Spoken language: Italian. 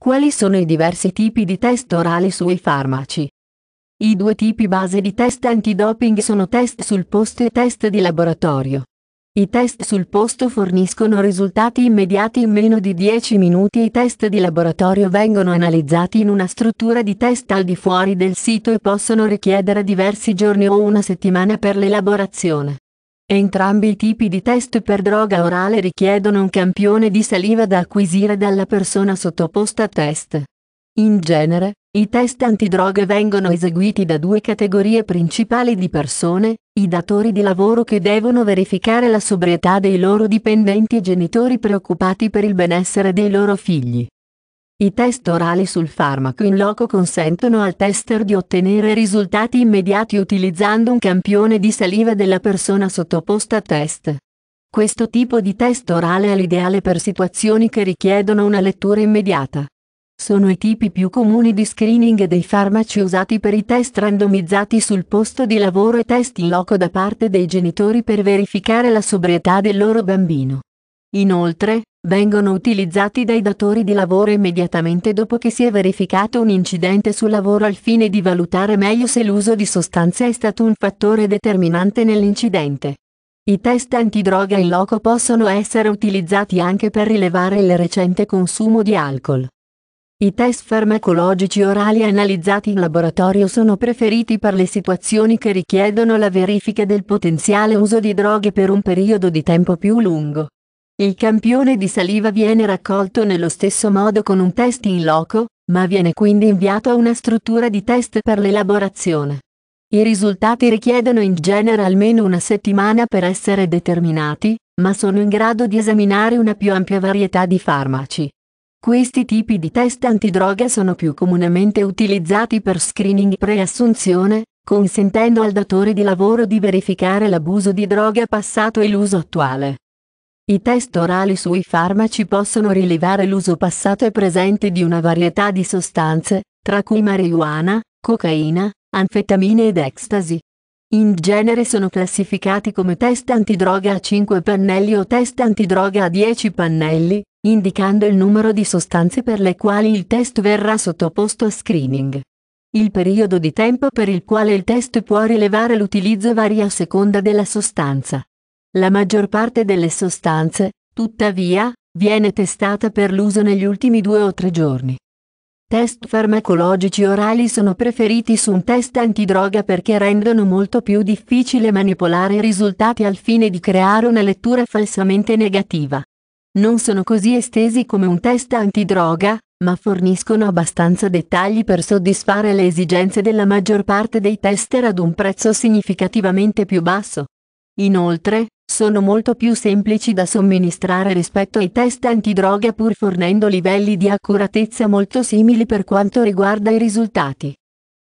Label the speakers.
Speaker 1: Quali sono i diversi tipi di test orali sui farmaci? I due tipi base di test antidoping sono test sul posto e test di laboratorio. I test sul posto forniscono risultati immediati in meno di 10 minuti e i test di laboratorio vengono analizzati in una struttura di test al di fuori del sito e possono richiedere diversi giorni o una settimana per l'elaborazione. Entrambi i tipi di test per droga orale richiedono un campione di saliva da acquisire dalla persona sottoposta a test. In genere, i test antidroga vengono eseguiti da due categorie principali di persone, i datori di lavoro che devono verificare la sobrietà dei loro dipendenti e genitori preoccupati per il benessere dei loro figli. I test orali sul farmaco in loco consentono al tester di ottenere risultati immediati utilizzando un campione di saliva della persona sottoposta a test. Questo tipo di test orale è l'ideale per situazioni che richiedono una lettura immediata. Sono i tipi più comuni di screening dei farmaci usati per i test randomizzati sul posto di lavoro e test in loco da parte dei genitori per verificare la sobrietà del loro bambino. Inoltre, vengono utilizzati dai datori di lavoro immediatamente dopo che si è verificato un incidente sul lavoro al fine di valutare meglio se l'uso di sostanze è stato un fattore determinante nell'incidente. I test antidroga in loco possono essere utilizzati anche per rilevare il recente consumo di alcol. I test farmacologici orali analizzati in laboratorio sono preferiti per le situazioni che richiedono la verifica del potenziale uso di droghe per un periodo di tempo più lungo. Il campione di saliva viene raccolto nello stesso modo con un test in loco, ma viene quindi inviato a una struttura di test per l'elaborazione. I risultati richiedono in genere almeno una settimana per essere determinati, ma sono in grado di esaminare una più ampia varietà di farmaci. Questi tipi di test antidroga sono più comunemente utilizzati per screening preassunzione, consentendo al datore di lavoro di verificare l'abuso di droga passato e l'uso attuale. I test orali sui farmaci possono rilevare l'uso passato e presente di una varietà di sostanze, tra cui marijuana, cocaina, anfetamine ed ecstasy. In genere sono classificati come test antidroga a 5 pannelli o test antidroga a 10 pannelli, indicando il numero di sostanze per le quali il test verrà sottoposto a screening. Il periodo di tempo per il quale il test può rilevare l'utilizzo varia a seconda della sostanza. La maggior parte delle sostanze, tuttavia, viene testata per l'uso negli ultimi due o tre giorni. Test farmacologici orali sono preferiti su un test antidroga perché rendono molto più difficile manipolare i risultati al fine di creare una lettura falsamente negativa. Non sono così estesi come un test antidroga, ma forniscono abbastanza dettagli per soddisfare le esigenze della maggior parte dei tester ad un prezzo significativamente più basso. Inoltre, sono molto più semplici da somministrare rispetto ai test antidroga pur fornendo livelli di accuratezza molto simili per quanto riguarda i risultati.